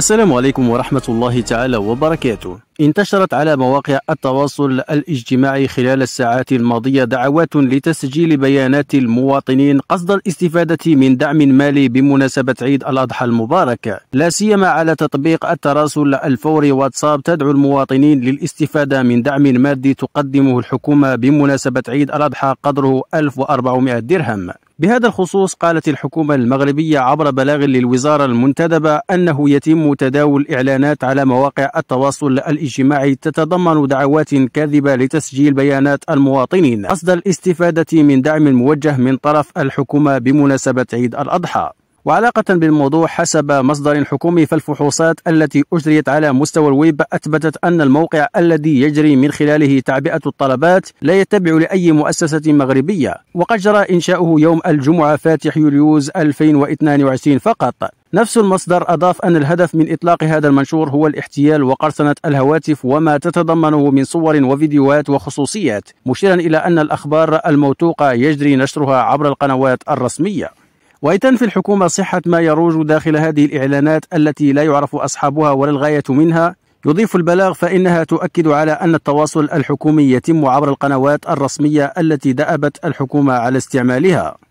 السلام عليكم ورحمة الله تعالى وبركاته انتشرت على مواقع التواصل الاجتماعي خلال الساعات الماضية دعوات لتسجيل بيانات المواطنين قصد الاستفادة من دعم مالي بمناسبة عيد الأضحى المبارك لا سيما على تطبيق التراسل الفوري واتساب تدعو المواطنين للاستفادة من دعم مادي تقدمه الحكومة بمناسبة عيد الأضحى قدره 1400 درهم بهذا الخصوص قالت الحكومة المغربية عبر بلاغ للوزارة المنتدبة أنه يتم تداول إعلانات على مواقع التواصل الاجتماعي تتضمن دعوات كاذبة لتسجيل بيانات المواطنين قصد الاستفادة من دعم موجه من طرف الحكومة بمناسبة عيد الأضحى وعلاقة بالموضوع حسب مصدر حكومي فالفحوصات التي أجريت على مستوى الويب أثبتت أن الموقع الذي يجري من خلاله تعبئة الطلبات لا يتبع لأي مؤسسة مغربية وقد جرى إنشاؤه يوم الجمعة فاتح يوليوز 2022 فقط نفس المصدر أضاف أن الهدف من إطلاق هذا المنشور هو الاحتيال وقرصنة الهواتف وما تتضمنه من صور وفيديوهات وخصوصيات مشيرا إلى أن الأخبار الموثوقة يجري نشرها عبر القنوات الرسمية وأي تنفي الحكومة صحة ما يروج داخل هذه الإعلانات التي لا يعرف أصحابها ولا الغاية منها يضيف البلاغ فإنها تؤكد على أن التواصل الحكومي يتم عبر القنوات الرسمية التي دأبت الحكومة على استعمالها